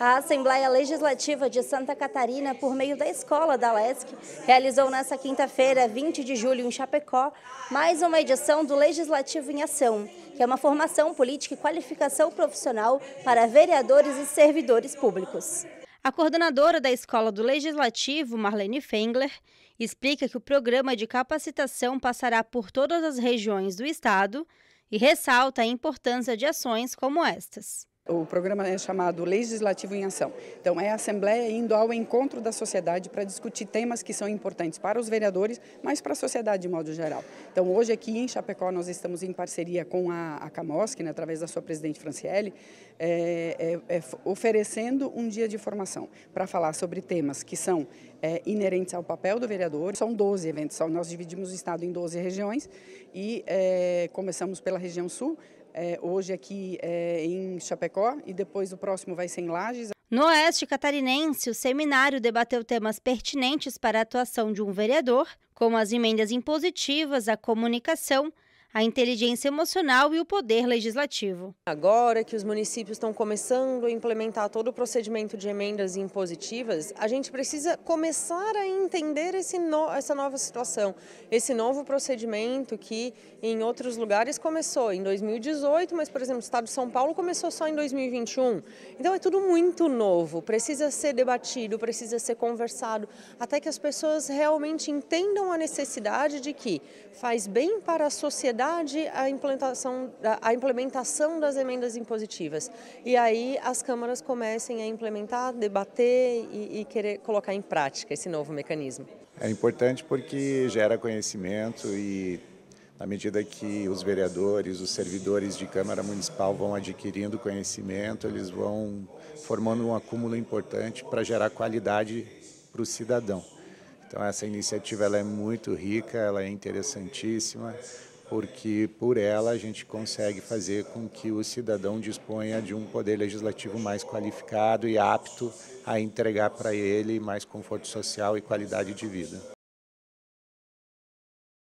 A Assembleia Legislativa de Santa Catarina, por meio da Escola da LESC, realizou nesta quinta-feira, 20 de julho, em Chapecó, mais uma edição do Legislativo em Ação, que é uma formação política e qualificação profissional para vereadores e servidores públicos. A coordenadora da Escola do Legislativo, Marlene Fengler, explica que o programa de capacitação passará por todas as regiões do Estado e ressalta a importância de ações como estas. O programa é chamado Legislativo em Ação. Então, é a Assembleia indo ao encontro da sociedade para discutir temas que são importantes para os vereadores, mas para a sociedade de modo geral. Então, hoje aqui em Chapecó, nós estamos em parceria com a, a Camosc, né, através da sua presidente Franciele, é, é, é, oferecendo um dia de formação para falar sobre temas que são é, inerentes ao papel do vereador. São 12 eventos, nós dividimos o estado em 12 regiões e é, começamos pela região sul, é, hoje aqui é, em Chapecó e depois o próximo vai ser em Lages. No Oeste Catarinense, o seminário debateu temas pertinentes para a atuação de um vereador, como as emendas impositivas, a comunicação, a inteligência emocional e o poder legislativo. Agora que os municípios estão começando a implementar todo o procedimento de emendas impositivas, a gente precisa começar a entender no, essa nova situação, esse novo procedimento que em outros lugares começou em 2018, mas, por exemplo, o estado de São Paulo começou só em 2021. Então é tudo muito novo, precisa ser debatido, precisa ser conversado, até que as pessoas realmente entendam a necessidade de que faz bem para a sociedade a implementação, a implementação das emendas impositivas. E aí as câmaras comecem a implementar, debater e, e querer colocar em prática esse novo mecanismo. É importante porque gera conhecimento e na medida que os vereadores, os servidores de Câmara Municipal vão adquirindo conhecimento, eles vão formando um acúmulo importante para gerar qualidade para o cidadão. Então essa iniciativa ela é muito rica, ela é interessantíssima porque por ela a gente consegue fazer com que o cidadão disponha de um poder legislativo mais qualificado e apto a entregar para ele mais conforto social e qualidade de vida.